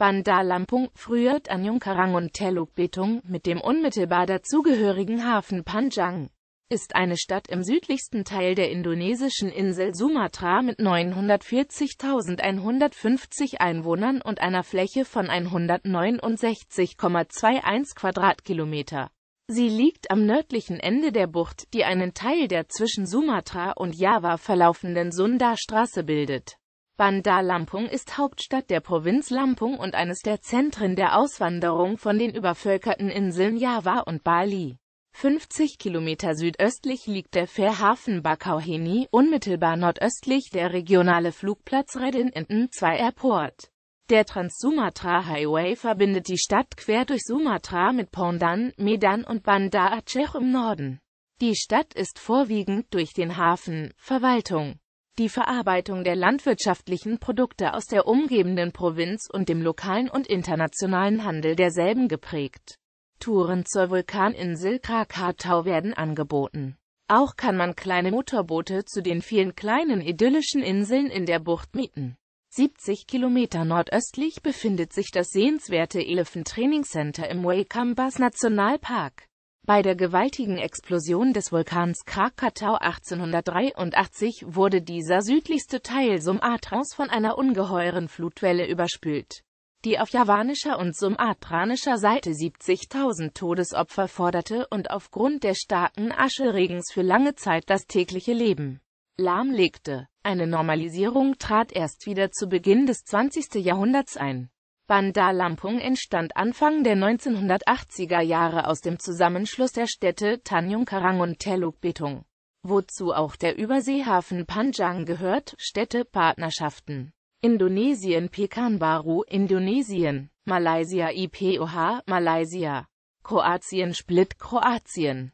Bandar Lampung, früher Tanjungkarang und Teluk Betung, mit dem unmittelbar dazugehörigen Hafen Panjang, ist eine Stadt im südlichsten Teil der indonesischen Insel Sumatra mit 940.150 Einwohnern und einer Fläche von 169,21 Quadratkilometer. Sie liegt am nördlichen Ende der Bucht, die einen Teil der zwischen Sumatra und Java verlaufenden Sunda-Straße bildet Bandar Lampung ist Hauptstadt der Provinz Lampung und eines der Zentren der Auswanderung von den übervölkerten Inseln Java und Bali. 50 Kilometer südöstlich liegt der Fährhafen Bakauheni, unmittelbar nordöstlich der regionale Flugplatz Redin Inten 2 Airport. Der Trans-Sumatra Highway verbindet die Stadt quer durch Sumatra mit Pondan, Medan und Bandar Aceh im Norden. Die Stadt ist vorwiegend durch den Hafen, Verwaltung, die Verarbeitung der landwirtschaftlichen Produkte aus der umgebenden Provinz und dem lokalen und internationalen Handel derselben geprägt. Touren zur Vulkaninsel Krakatau werden angeboten. Auch kann man kleine Motorboote zu den vielen kleinen idyllischen Inseln in der Bucht mieten. 70 Kilometer nordöstlich befindet sich das sehenswerte Elephant Training Center im Waikambas Nationalpark. Bei der gewaltigen Explosion des Vulkans Krakatau 1883 wurde dieser südlichste Teil Sumatra's von einer ungeheuren Flutwelle überspült, die auf javanischer und sumatranischer Seite 70.000 Todesopfer forderte und aufgrund der starken Ascheregens für lange Zeit das tägliche Leben lahmlegte. Eine Normalisierung trat erst wieder zu Beginn des 20. Jahrhunderts ein. Bandar Lampung entstand Anfang der 1980er Jahre aus dem Zusammenschluss der Städte Tanjung Karang und Teluk Betung, wozu auch der Überseehafen Panjang gehört, Städtepartnerschaften. Indonesien Pekan Baru, Indonesien, Malaysia IPOH, Malaysia, Kroatien Split, Kroatien